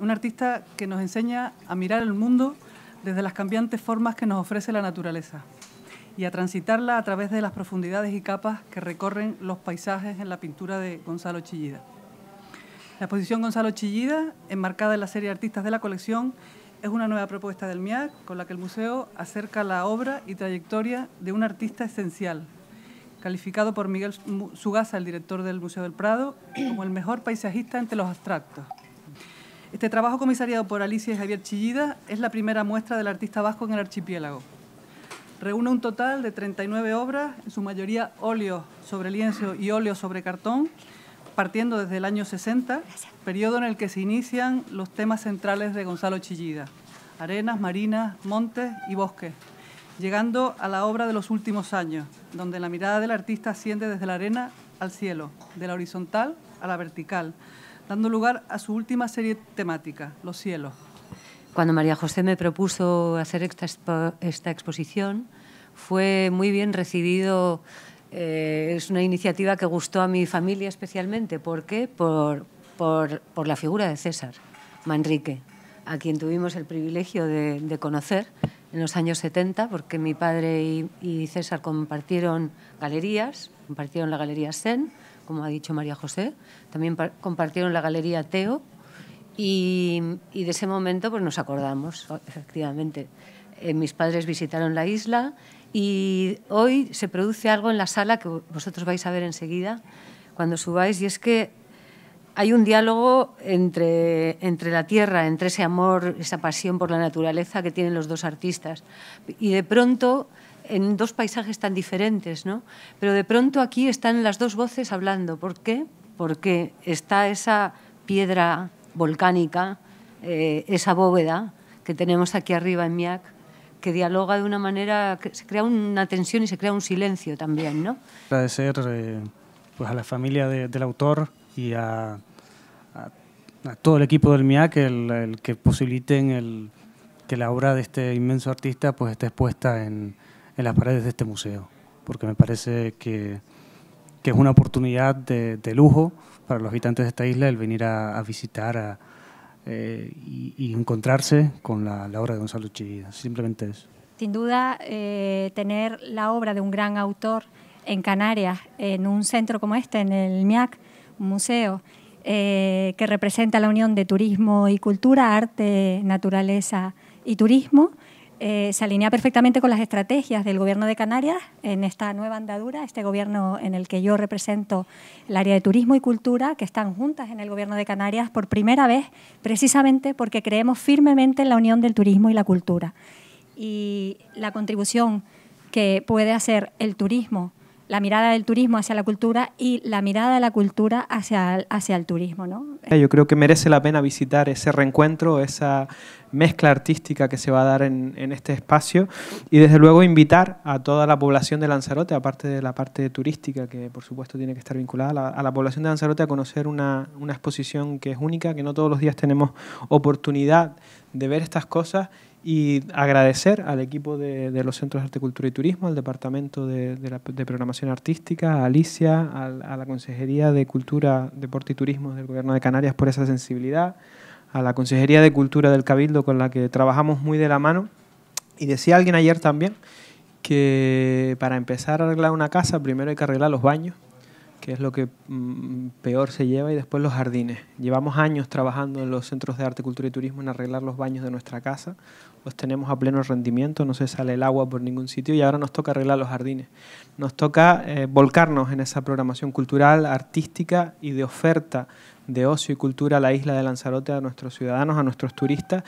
Un artista que nos enseña a mirar el mundo desde las cambiantes formas que nos ofrece la naturaleza y a transitarla a través de las profundidades y capas que recorren los paisajes en la pintura de Gonzalo Chillida. La exposición Gonzalo Chillida, enmarcada en la serie Artistas de la colección, es una nueva propuesta del MIAC con la que el museo acerca la obra y trayectoria de un artista esencial calificado por Miguel Sugasa, el director del Museo del Prado, como el mejor paisajista entre los abstractos. Este trabajo comisariado por Alicia y Javier Chillida es la primera muestra del artista vasco en el archipiélago. Reúne un total de 39 obras, en su mayoría óleo sobre lienzo y óleo sobre cartón, partiendo desde el año 60, periodo en el que se inician los temas centrales de Gonzalo Chillida, arenas, marinas, montes y bosques, llegando a la obra de los últimos años, donde la mirada del artista asciende desde la arena al cielo, de la horizontal a la vertical, dando lugar a su última serie temática, Los cielos. Cuando María José me propuso hacer esta, exposición, fue muy bien recibido. Eh, es una iniciativa que gustó a mi familia especialmente. ¿Por qué? Por, la figura de César Manrique, a quien tuvimos el privilegio de conocer en los años 70, porque mi padre y, César compartieron galerías, compartieron la galería Sen, como ha dicho María José, también compartieron la galería Teo y, de ese momento pues nos acordamos, efectivamente. Eh, mis padres visitaron la isla y hoy se produce algo en la sala que vosotros vais a ver enseguida cuando subáis y es que hay un diálogo entre, la tierra, entre ese amor, esa pasión por la naturaleza que tienen los dos artistas. Y de pronto, en dos paisajes tan diferentes, ¿no? Pero de pronto aquí están las dos voces hablando. ¿Por qué? Porque está esa piedra volcánica, eh, esa bóveda que tenemos aquí arriba en MIAC, que dialoga de una manera, que se crea una tensión y se crea un silencio también, ¿no? Agradecer eh, pues a la familia del autor, y a, todo el equipo del MIAC el, el que posibiliten el, que la obra de este inmenso artista pues esté expuesta en, en las paredes de este museo, porque me parece que, que es una oportunidad de, de, lujo para los habitantes de esta isla el venir a, visitar a, eh, y, encontrarse con la, obra de Gonzalo Chillida, simplemente eso. Sin duda, eh, tener la obra de un gran autor en Canarias, en un centro como este, en el MIAC, museo eh, que representa la unión de turismo y cultura, arte, naturaleza y turismo. Eh, se alinea perfectamente con las estrategias del Gobierno de Canarias en esta nueva andadura, este gobierno en el que yo represento el área de turismo y cultura, que están juntas en el Gobierno de Canarias por primera vez, precisamente porque creemos firmemente en la unión del turismo y la cultura. Y la contribución que puede hacer el turismo la mirada del turismo hacia la cultura y la mirada de la cultura hacia hacia el turismo. Eh, yo creo que merece la pena visitar ese reencuentro, esa mezcla artística que se va a dar en, en este espacio y desde luego invitar a toda la población de Lanzarote, aparte de la parte turística que por supuesto tiene que estar vinculada a la, población de Lanzarote, a conocer una, una exposición que es única, que no todos los días tenemos oportunidad de ver estas cosas y agradecer al equipo de, los Centros de Arte, Cultura y Turismo, al Departamento de, Programación Artística, a Alicia, a, la Consejería de Cultura, Deporte y Turismo del Gobierno de Canarias por esa sensibilidad, a la Consejería de Cultura del Cabildo con la que trabajamos muy de la mano. Y decía alguien ayer también que para empezar a arreglar una casa primero hay que arreglar los baños que es lo que mm, peor se lleva, y después los jardines. Llevamos años trabajando en los centros de arte, cultura y turismo en arreglar los baños de nuestra casa. Los tenemos a pleno rendimiento, no se sale el agua por ningún sitio y ahora nos toca arreglar los jardines. Nos toca eh, volcarnos en esa programación cultural, artística y de oferta de ocio y cultura a la isla de Lanzarote, a nuestros ciudadanos, a nuestros turistas.